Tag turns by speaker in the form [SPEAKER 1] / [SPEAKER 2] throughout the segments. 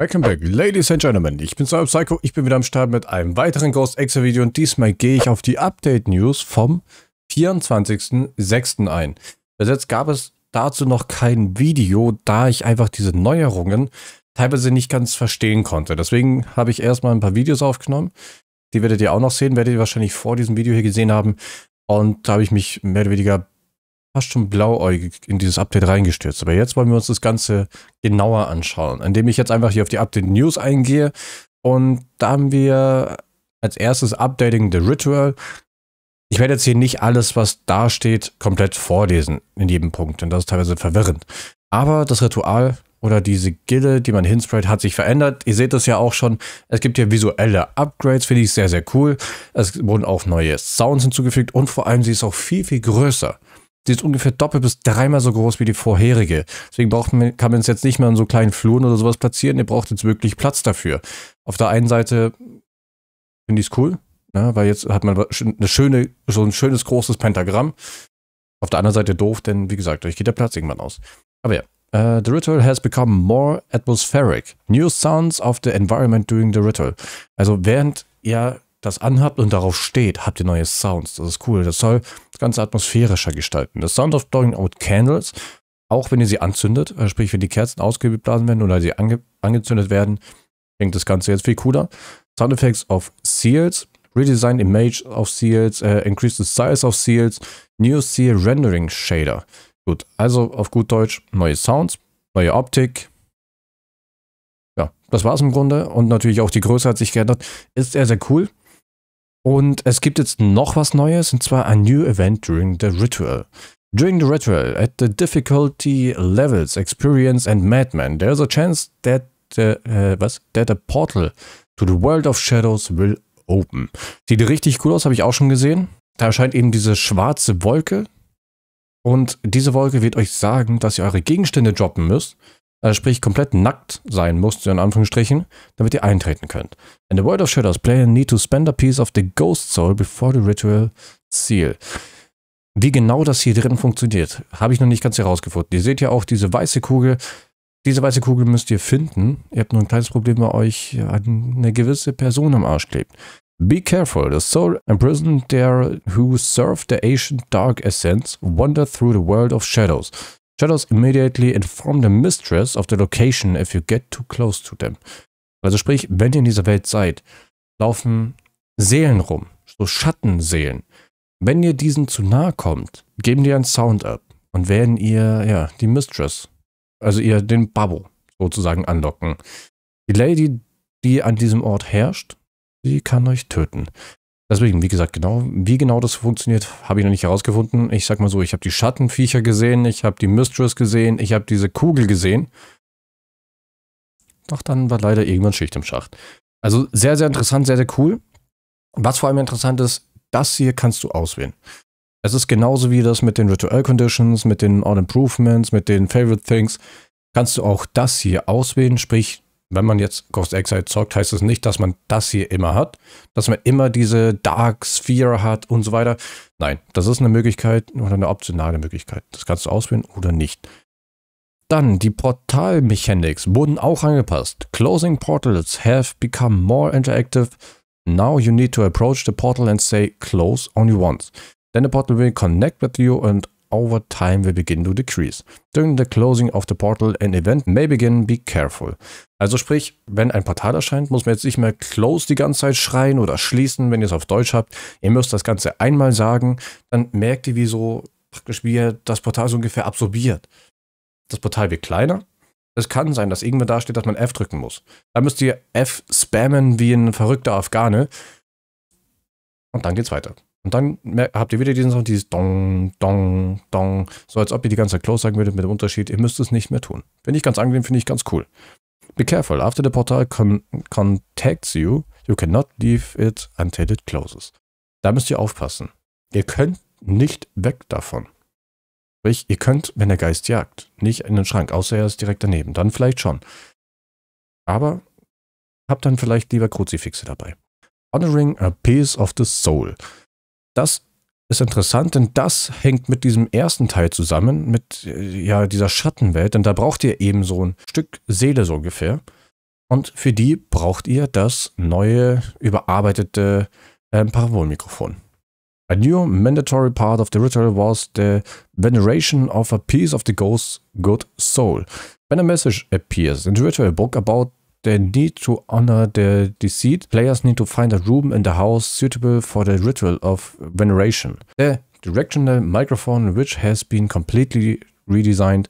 [SPEAKER 1] Welcome back, Ladies and Gentlemen. Ich bin Sam Psycho, ich bin wieder am Start mit einem weiteren Ghost Extra Video und diesmal gehe ich auf die Update News vom 24.06. ein. Bis jetzt gab es dazu noch kein Video, da ich einfach diese Neuerungen teilweise nicht ganz verstehen konnte. Deswegen habe ich erstmal ein paar Videos aufgenommen. Die werdet ihr auch noch sehen, werdet ihr wahrscheinlich vor diesem Video hier gesehen haben. Und da habe ich mich mehr oder weniger fast schon blauäugig in dieses Update reingestürzt. Aber jetzt wollen wir uns das Ganze genauer anschauen, indem ich jetzt einfach hier auf die Update News eingehe. Und da haben wir als erstes Updating the Ritual. Ich werde jetzt hier nicht alles, was da steht, komplett vorlesen in jedem Punkt, denn das ist teilweise verwirrend. Aber das Ritual oder diese Gille, die man hinsprayt, hat sich verändert. Ihr seht das ja auch schon. Es gibt hier visuelle Upgrades, finde ich sehr, sehr cool. Es wurden auch neue Sounds hinzugefügt und vor allem sie ist auch viel, viel größer die ist ungefähr doppelt bis dreimal so groß wie die vorherige. Deswegen braucht man, kann man es jetzt nicht mehr in so kleinen Fluren oder sowas platzieren. Ihr braucht jetzt wirklich Platz dafür. Auf der einen Seite finde ich es cool, ne? weil jetzt hat man eine schöne, so ein schönes großes Pentagramm. Auf der anderen Seite doof, denn wie gesagt, euch geht der Platz irgendwann aus. Aber ja, Uh, the ritual has become more atmospheric. New sounds of the environment during the ritual. Also während ihr das anhabt und darauf steht, habt ihr neue Sounds. Das ist cool. Das soll das Ganze atmosphärischer gestalten. Das Sound of Blowing Out Candles, auch wenn ihr sie anzündet, äh, sprich wenn die Kerzen ausgeblasen werden oder sie ange angezündet werden, klingt das Ganze jetzt viel cooler. Sound Effects of Seals, Redesigned Image of Seals, äh, Increase the Size of Seals, New Seal Rendering Shader. Gut, also auf gut Deutsch, neue Sounds, neue Optik, ja, das war es im Grunde. Und natürlich auch die Größe hat sich geändert. Ist sehr, sehr cool. Und es gibt jetzt noch was Neues, und zwar ein new event during the ritual. During the ritual, at the difficulty levels, experience and madman, there's a chance that the, äh, was? That a portal to the world of shadows will open. Sieht richtig cool aus, habe ich auch schon gesehen. Da erscheint eben diese schwarze Wolke. Und diese Wolke wird euch sagen, dass ihr eure Gegenstände droppen müsst also sprich komplett nackt sein musst, in Anführungsstrichen, damit ihr eintreten könnt. In the World of Shadows, player need to spend a piece of the Ghost Soul before the ritual seal. Wie genau das hier drin funktioniert, habe ich noch nicht ganz herausgefunden. Ihr seht ja auch diese weiße Kugel. Diese weiße Kugel müsst ihr finden. Ihr habt nur ein kleines Problem, weil euch eine gewisse Person am Arsch klebt. Be careful, the soul imprisoned there who served the ancient dark essence wander through the world of shadows. Shadows immediately inform the mistress of the location if you get too close to them. Also sprich, wenn ihr in dieser Welt seid, laufen Seelen rum, so Schattenseelen. Wenn ihr diesen zu nahe kommt, geben die einen Sound ab und werden ihr, ja, die Mistress, also ihr den Babbo sozusagen anlocken. Die Lady, die an diesem Ort herrscht, die kann euch töten. Deswegen, wie gesagt, genau, wie genau das funktioniert, habe ich noch nicht herausgefunden. Ich sag mal so, ich habe die Schattenviecher gesehen, ich habe die Mistress gesehen, ich habe diese Kugel gesehen. Doch dann war leider irgendwann Schicht im Schacht. Also sehr, sehr interessant, sehr, sehr cool. Was vor allem interessant ist, das hier kannst du auswählen. Es ist genauso wie das mit den Ritual Conditions, mit den All Improvements, mit den Favorite Things. Kannst du auch das hier auswählen, sprich, wenn man jetzt Ghost Exile zockt, heißt es das nicht, dass man das hier immer hat, dass man immer diese Dark Sphere hat und so weiter. Nein, das ist eine Möglichkeit oder eine optionale Möglichkeit. Das kannst du auswählen oder nicht. Dann die Portal-Mechanics wurden auch angepasst. Closing portals have become more interactive. Now you need to approach the portal and say close only once. Then the portal will connect with you and over time will begin to decrease. During the closing of the portal, an event may begin, be careful. Also sprich, wenn ein Portal erscheint, muss man jetzt nicht mehr close die ganze Zeit schreien oder schließen, wenn ihr es auf Deutsch habt. Ihr müsst das Ganze einmal sagen, dann merkt ihr, wie so praktisch wie ihr das Portal so ungefähr absorbiert. Das Portal wird kleiner. Es kann sein, dass irgendwann da steht, dass man F drücken muss. Dann müsst ihr F spammen wie ein verrückter Afghane. Und dann geht's weiter. Und dann habt ihr wieder diesen Sound, dieses Dong, Dong, Dong. So als ob ihr die ganze Zeit Close sagen würdet mit dem Unterschied, ihr müsst es nicht mehr tun. Finde ich ganz angenehm, finde ich ganz cool. Be careful, after the portal con contacts you, you cannot leave it until it closes. Da müsst ihr aufpassen. Ihr könnt nicht weg davon. Sprich, ihr könnt, wenn der Geist jagt, nicht in den Schrank, außer er ist direkt daneben. Dann vielleicht schon. Aber habt dann vielleicht lieber Kruzifixe dabei. Honoring a piece of the soul das ist interessant, denn das hängt mit diesem ersten Teil zusammen, mit äh, ja, dieser Schattenwelt, denn da braucht ihr eben so ein Stück Seele so ungefähr. Und für die braucht ihr das neue, überarbeitete äh, Parabolmikrofon. A new mandatory part of the ritual was the veneration of a piece of the ghost's good soul. When a message appears in the ritual book about They need to honor the deceit. Players need to find a room in the house suitable for the ritual of veneration. The directional microphone, which has been completely redesigned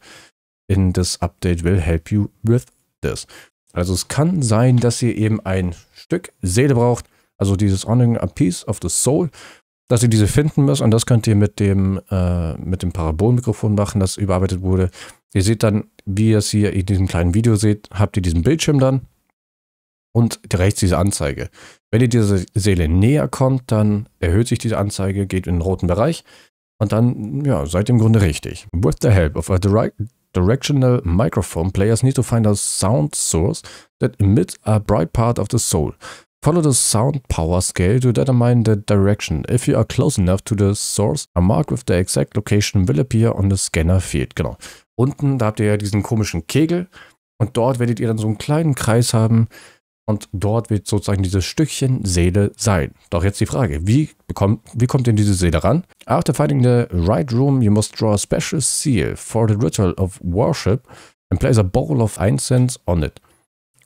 [SPEAKER 1] in this update, will help you with this. Also es kann sein, dass ihr eben ein Stück Seele braucht, also dieses Honoring a Piece of the Soul, dass ihr diese finden müsst und das könnt ihr mit dem, äh, mit dem Parabolmikrofon machen, das überarbeitet wurde. Ihr seht dann, wie ihr es hier in diesem kleinen Video seht, habt ihr diesen Bildschirm dann und rechts diese Anzeige. Wenn ihr dieser Seele näher kommt, dann erhöht sich diese Anzeige, geht in den roten Bereich und dann ja, seid ihr im Grunde richtig. With the help of a directional microphone, players need to find a sound source that emits a bright part of the soul. Follow the sound power scale to determine the direction. If you are close enough to the source, a mark with the exact location will appear on the scanner field. Genau. Unten, da habt ihr ja diesen komischen Kegel und dort werdet ihr dann so einen kleinen Kreis haben und dort wird sozusagen dieses Stückchen Seele sein. Doch jetzt die Frage, wie, bekommt, wie kommt denn diese Seele ran? After finding the right room, you must draw a special seal for the ritual of worship and place a bowl of incense on it.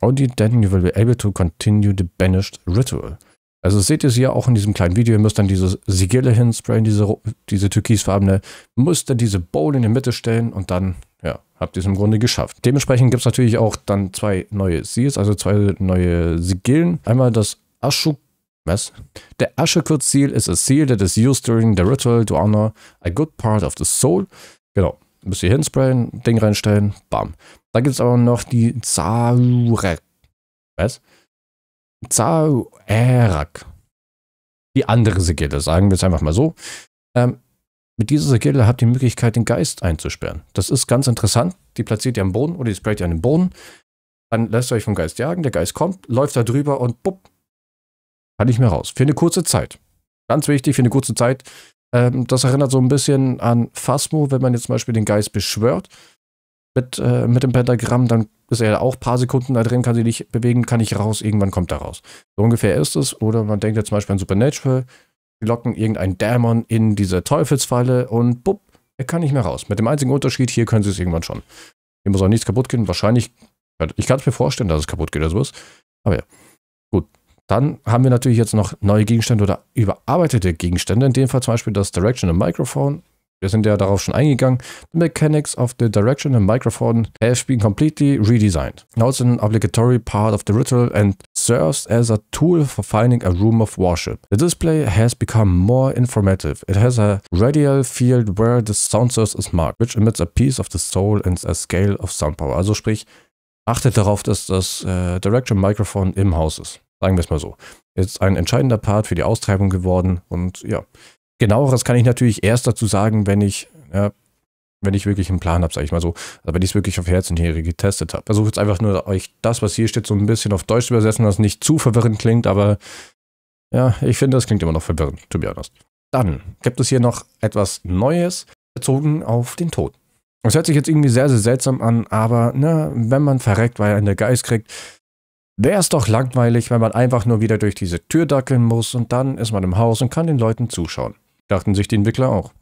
[SPEAKER 1] Only then you will be able to continue the banished ritual. Also seht ihr es hier auch in diesem kleinen Video, ihr müsst dann diese Sigille hinsprayen, diese, diese türkisfarbene, müsst dann diese Bowl in die Mitte stellen und dann, ja, habt ihr es im Grunde geschafft. Dementsprechend gibt es natürlich auch dann zwei neue Seals, also zwei neue Sigillen. Einmal das Ashuk was? The Ashekut Seal is a seal that is used during the ritual to honor a good part of the soul. Genau. Müsst ihr hinsprayen, Ding reinstellen, bam. Da gibt es aber noch die Zaurek. Was? Zaurek. Die andere Sigille, sagen wir es einfach mal so. Ähm, mit dieser Sigille habt ihr die Möglichkeit, den Geist einzusperren. Das ist ganz interessant. Die platziert ihr am Boden oder die sprayt ihr an den Boden. Dann lässt ihr euch vom Geist jagen. Der Geist kommt, läuft da drüber und bupp, kann ich mehr raus. Für eine kurze Zeit. Ganz wichtig, für eine kurze Zeit. Ähm, das erinnert so ein bisschen an Phasmo, wenn man jetzt zum Beispiel den Geist beschwört mit, äh, mit dem Pentagramm, dann ist er auch ein paar Sekunden da drin, kann sie nicht bewegen, kann nicht raus, irgendwann kommt er raus. So ungefähr ist es. Oder man denkt jetzt zum Beispiel an Supernatural, die locken irgendeinen Dämon in diese Teufelsfalle und bupp, er kann nicht mehr raus. Mit dem einzigen Unterschied, hier können sie es irgendwann schon. Hier muss auch nichts kaputt gehen. Wahrscheinlich, also ich kann es mir vorstellen, dass es kaputt geht oder sowas. Aber ja, gut. Dann haben wir natürlich jetzt noch neue Gegenstände oder überarbeitete Gegenstände. In dem Fall zum Beispiel das Directional Microphone wir sind ja darauf schon eingegangen. The mechanics of the direction and microphone have been completely redesigned. Now it's an obligatory part of the ritual and serves as a tool for finding a room of worship. The display has become more informative. It has a radial field where the sound source is marked, which emits a piece of the soul and a scale of sound power. Also sprich, achtet darauf, dass das äh, Direction Microphone im Haus ist. Sagen wir es mal so. Ist ein entscheidender Part für die Austreibung geworden und ja, genaueres kann ich natürlich erst dazu sagen, wenn ich, ja, wenn ich wirklich einen Plan habe, sage ich mal so. Also wenn ich es wirklich auf Herz und Niere getestet habe. Versuche jetzt einfach nur euch das, was hier steht, so ein bisschen auf Deutsch zu übersetzen, dass es nicht zu verwirrend klingt, aber ja, ich finde, das klingt immer noch verwirrend, to be honest. Dann gibt es hier noch etwas Neues bezogen auf den Tod. Das hört sich jetzt irgendwie sehr, sehr seltsam an, aber ne, wenn man verreckt, weil einen der Geist kriegt, wäre es doch langweilig, wenn man einfach nur wieder durch diese Tür dackeln muss und dann ist man im Haus und kann den Leuten zuschauen dachten sich die Entwickler auch.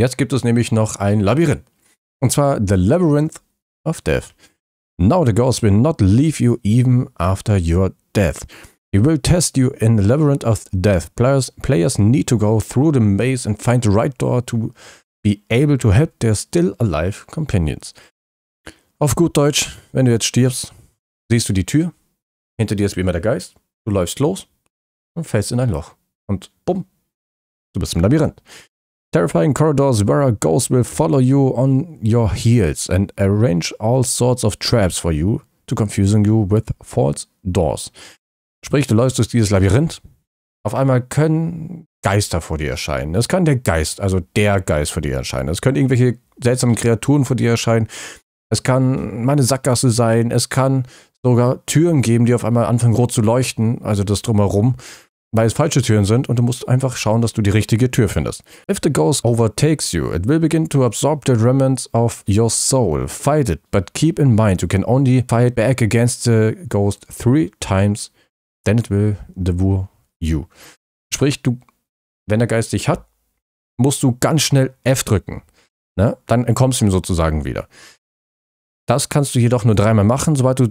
[SPEAKER 1] Jetzt gibt es nämlich noch ein Labyrinth. Und zwar The Labyrinth of Death. Now the ghost will not leave you even after your death. He will test you in the labyrinth of death. Players, players need to go through the maze and find the right door to be able to help their still alive companions. Auf gut Deutsch, wenn du jetzt stirbst, siehst du die Tür, hinter dir ist wie immer der Geist, du läufst los und fällst in ein Loch. Und bumm, Du bist im Labyrinth. Terrifying corridors where a ghost will follow you on your heels and arrange all sorts of traps for you to confusing you with false doors. Sprich, du läufst durch dieses Labyrinth. Auf einmal können Geister vor dir erscheinen. Es kann der Geist, also der Geist vor dir erscheinen. Es können irgendwelche seltsamen Kreaturen vor dir erscheinen. Es kann meine Sackgasse sein. Es kann sogar Türen geben, die auf einmal anfangen rot zu leuchten. Also das drumherum weil es falsche Türen sind und du musst einfach schauen, dass du die richtige Tür findest. If the ghost overtakes you, it will begin to absorb the remnants of your soul. Fight it, but keep in mind you can only fight back against the ghost three times, then it will devour you. Sprich, du, wenn der Geist dich hat, musst du ganz schnell F drücken. Ne? Dann entkommst du ihm sozusagen wieder. Das kannst du jedoch nur dreimal machen. Sobald du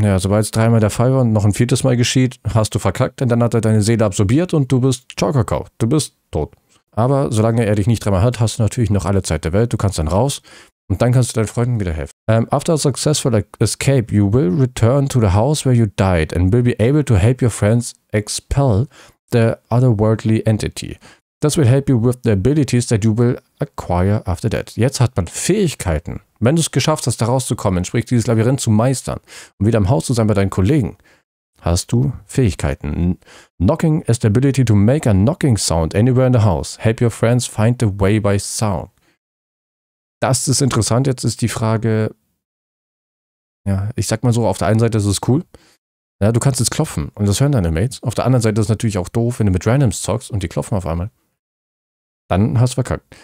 [SPEAKER 1] ja, sobald es dreimal der Fall war und noch ein viertes Mal geschieht, hast du verkackt, denn dann hat er deine Seele absorbiert und du bist Ciao Kakao, du bist tot. Aber solange er dich nicht dreimal hat, hast du natürlich noch alle Zeit der Welt, du kannst dann raus und dann kannst du deinen Freunden wieder helfen. Um, ähm, after a successful escape, you will return to the house where you died and will be able to help your friends expel the otherworldly entity. Das will help you with the abilities that you will acquire after that. Jetzt hat man Fähigkeiten wenn du es geschafft hast, da rauszukommen, sprich dieses Labyrinth zu meistern und wieder im Haus zu sein bei deinen Kollegen, hast du Fähigkeiten. Knocking is the ability to make a knocking sound anywhere in the house. Help your friends find the way by sound. Das ist interessant. Jetzt ist die Frage, ja, ich sag mal so, auf der einen Seite ist es cool. Ja, du kannst jetzt klopfen und das hören deine Mates. Auf der anderen Seite ist es natürlich auch doof, wenn du mit Randoms zockst und die klopfen auf einmal. Dann hast du verkackt.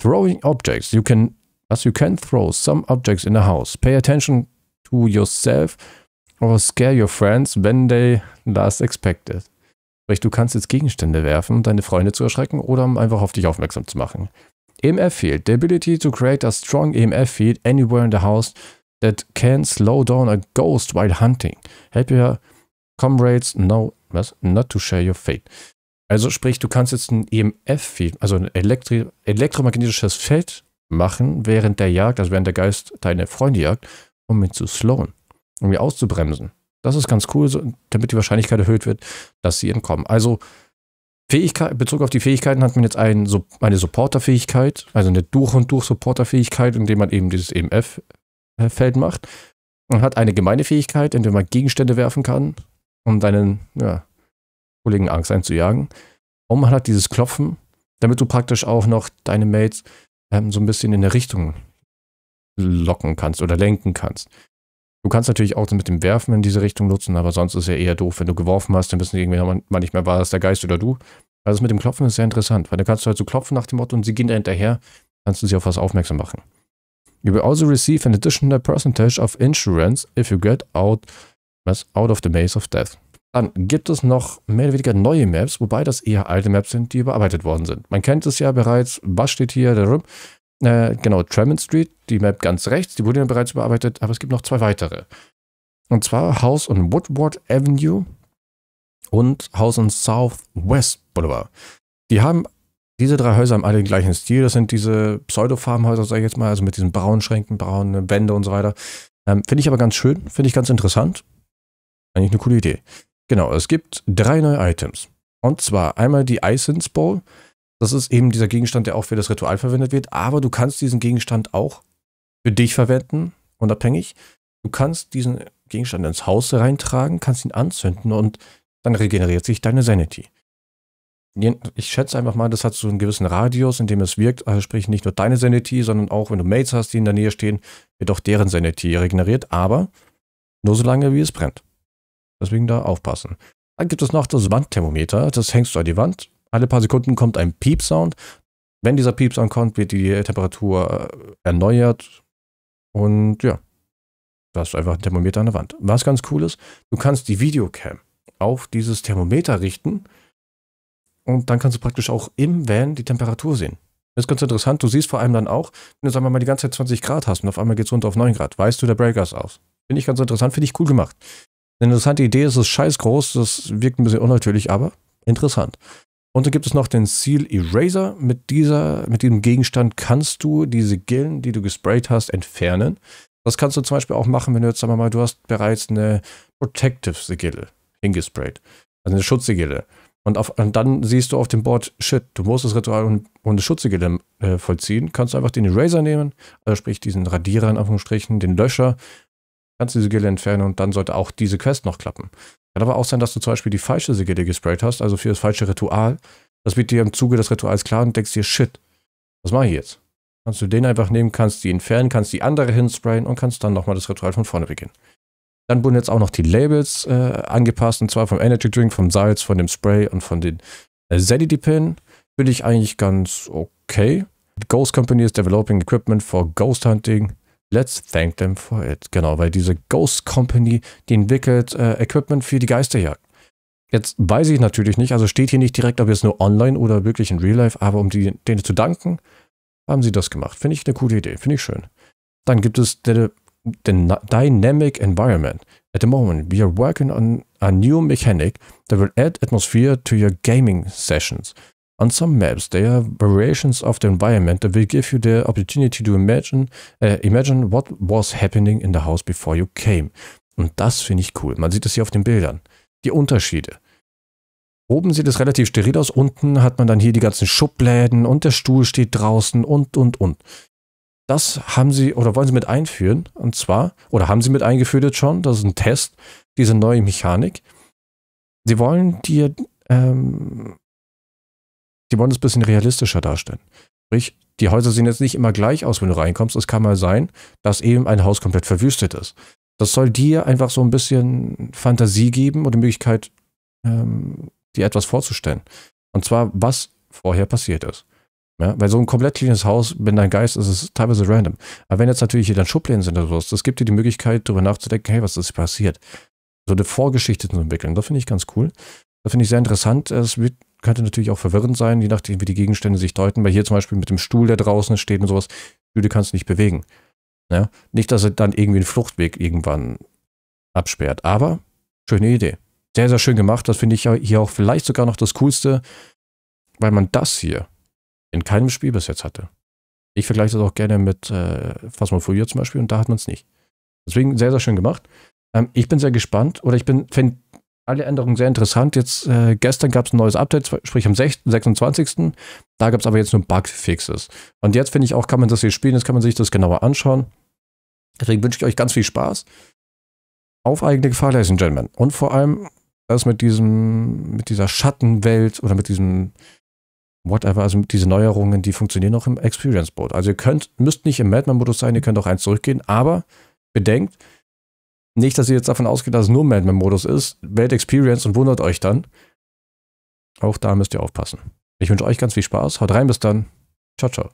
[SPEAKER 1] Throwing objects. You can as you can throw some objects in the house. Pay attention to yourself or scare your friends when they last expect Sprich, du kannst jetzt Gegenstände werfen, um deine Freunde zu erschrecken oder um einfach auf dich aufmerksam zu machen. EMF Field. The ability to create a strong EMF field anywhere in the house that can slow down a ghost while hunting. Help your comrades know was? not to share your fate. Also sprich, du kannst jetzt ein EMF-Field, also ein elektri elektromagnetisches Feld machen während der Jagd, also während der Geist deine Freunde jagt, um ihn zu slowen, um ihn auszubremsen. Das ist ganz cool, damit die Wahrscheinlichkeit erhöht wird, dass sie entkommen. Also Fähigkeit, Bezug auf die Fähigkeiten hat man jetzt einen, eine Supporter-Fähigkeit, also eine Durch- und Durch-Supporter-Fähigkeit, indem man eben dieses EMF-Feld äh, macht. Man hat eine gemeine Fähigkeit, indem man Gegenstände werfen kann, um deinen ja, Kollegen Angst einzujagen. Und man hat dieses Klopfen, damit du praktisch auch noch deine Mates ähm, so ein bisschen in der Richtung locken kannst oder lenken kannst. Du kannst natürlich auch mit dem Werfen in diese Richtung nutzen, aber sonst ist ja eher doof, wenn du geworfen hast, dann wissen irgendwie mal nicht mehr, war das der Geist oder du. Also das mit dem Klopfen ist sehr interessant, weil dann kannst du halt so klopfen nach dem Motto und sie gehen da hinterher, kannst du sie auf was aufmerksam machen. You will also receive an additional percentage of insurance if you get out, out of the maze of death. Dann gibt es noch mehr oder weniger neue Maps, wobei das eher alte Maps sind, die überarbeitet worden sind. Man kennt es ja bereits, was steht hier darum? Äh, genau, Tremont Street, die Map ganz rechts, die wurde ja bereits überarbeitet, aber es gibt noch zwei weitere. Und zwar House on Woodward Avenue und House on Southwest Boulevard. Die haben, diese drei Häuser haben alle den gleichen Stil. Das sind diese Pseudo-Farmhäuser, sag ich jetzt mal, also mit diesen braunen Schränken, braunen Wände und so weiter. Ähm, Finde ich aber ganz schön, finde ich ganz interessant. Eigentlich eine coole Idee. Genau, es gibt drei neue Items. Und zwar einmal die Icense Ball. Das ist eben dieser Gegenstand, der auch für das Ritual verwendet wird. Aber du kannst diesen Gegenstand auch für dich verwenden, unabhängig. Du kannst diesen Gegenstand ins Haus reintragen, kannst ihn anzünden und dann regeneriert sich deine Sanity. Ich schätze einfach mal, das hat so einen gewissen Radius, in dem es wirkt. Also sprich, nicht nur deine Sanity, sondern auch, wenn du Mates hast, die in der Nähe stehen, wird auch deren Sanity regeneriert. Aber nur so lange, wie es brennt. Deswegen da aufpassen. Dann gibt es noch das Wandthermometer. Das hängst du an die Wand. Alle paar Sekunden kommt ein Piepsound. Wenn dieser Piepsound kommt, wird die Temperatur äh, erneuert. Und ja, da hast du einfach ein Thermometer an der Wand. Was ganz cool ist, du kannst die Videocam auf dieses Thermometer richten. Und dann kannst du praktisch auch im Van die Temperatur sehen. Das ist ganz interessant. Du siehst vor allem dann auch, wenn du sagen wir mal die ganze Zeit 20 Grad hast und auf einmal geht es runter auf 9 Grad, weißt du, der Breaker ist aus. Finde ich ganz interessant, finde ich cool gemacht. Eine interessante Idee, es ist scheiß groß, das wirkt ein bisschen unnatürlich, aber interessant. Und dann gibt es noch den Seal Eraser. Mit, dieser, mit diesem Gegenstand kannst du diese Gillen, die du gesprayt hast, entfernen. Das kannst du zum Beispiel auch machen, wenn du jetzt, sagen wir mal, du hast bereits eine Protective Sigille hingesprayt. Also eine Schutzsigille. Und, auf, und dann siehst du auf dem Board, shit, du musst das Ritual und, und Schutzsigille äh, vollziehen. Kannst du einfach den Eraser nehmen, also sprich diesen Radierer in Anführungsstrichen, den Löscher kannst du die Sigille entfernen und dann sollte auch diese Quest noch klappen. Kann aber auch sein, dass du zum Beispiel die falsche Sigille gesprayt hast, also für das falsche Ritual. Das wird dir im Zuge des Rituals klar und denkst dir, shit, was mache ich jetzt? Kannst du den einfach nehmen, kannst die entfernen, kannst die andere hinsprayen und kannst dann nochmal das Ritual von vorne beginnen. Dann wurden jetzt auch noch die Labels äh, angepasst, und zwar vom Energy Drink, vom Salz, von dem Spray und von den äh, Zeddy-Pin. Finde ich eigentlich ganz okay. Ghost Company is developing equipment for ghost hunting, Let's thank them for it. Genau, weil diese Ghost Company, die entwickelt äh, Equipment für die Geisterjagd. Jetzt weiß ich natürlich nicht, also steht hier nicht direkt, ob jetzt nur online oder wirklich in Real Life, aber um die, denen zu danken, haben sie das gemacht. Finde ich eine coole Idee, finde ich schön. Dann gibt es den Dynamic Environment. At the moment, we are working on a new mechanic that will add atmosphere to your gaming sessions. On some maps, there are variations of the environment that will give you the opportunity to imagine, äh, imagine what was happening in the house before you came. Und das finde ich cool. Man sieht es hier auf den Bildern. Die Unterschiede. Oben sieht es relativ steril aus, unten hat man dann hier die ganzen Schubläden und der Stuhl steht draußen und, und, und. Das haben sie oder wollen sie mit einführen und zwar, oder haben sie mit eingeführt jetzt schon, das ist ein Test, diese neue Mechanik. Sie wollen dir ähm, Sie wollen es ein bisschen realistischer darstellen. Sprich, die Häuser sehen jetzt nicht immer gleich aus, wenn du reinkommst. Es kann mal sein, dass eben ein Haus komplett verwüstet ist. Das soll dir einfach so ein bisschen Fantasie geben oder die Möglichkeit, ähm, dir etwas vorzustellen. Und zwar, was vorher passiert ist. Ja, weil so ein komplett kleines Haus, wenn dein Geist ist, ist es teilweise random. Aber wenn jetzt natürlich hier dann Schubläden sind oder sowas, das gibt dir die Möglichkeit, darüber nachzudenken, hey, was ist passiert? So eine Vorgeschichte zu entwickeln. Das finde ich ganz cool. Das finde ich sehr interessant. Es wird könnte natürlich auch verwirrend sein, je nachdem, wie die Gegenstände sich deuten. Weil hier zum Beispiel mit dem Stuhl, der draußen steht und sowas, Stühle kannst du nicht bewegen. Ja? Nicht, dass er dann irgendwie einen Fluchtweg irgendwann absperrt. Aber schöne Idee. Sehr, sehr schön gemacht. Das finde ich hier auch vielleicht sogar noch das Coolste, weil man das hier in keinem Spiel bis jetzt hatte. Ich vergleiche das auch gerne mit äh, Phasmophobia zum Beispiel und da hat man es nicht. Deswegen sehr, sehr schön gemacht. Ähm, ich bin sehr gespannt oder ich bin, finde alle Änderungen sehr interessant. Jetzt äh, gestern gab es ein neues Update, sprich am 26. Da gab es aber jetzt nur Bugfixes. Und jetzt finde ich auch, kann man das hier spielen, jetzt kann man sich das genauer anschauen. Deswegen wünsche ich euch ganz viel Spaß. Auf eigene Gefahr, Ladies and Gentlemen. Und vor allem das mit diesem, mit dieser Schattenwelt oder mit diesem whatever, also diese Neuerungen, die funktionieren auch im Experience Board. Also ihr könnt, müsst nicht im Madman-Modus sein, ihr könnt auch eins zurückgehen, aber bedenkt, nicht, dass ihr jetzt davon ausgeht, dass es nur Madman-Modus ist. Welt Experience und wundert euch dann. Auch da müsst ihr aufpassen. Ich wünsche euch ganz viel Spaß. Haut rein, bis dann. Ciao, ciao.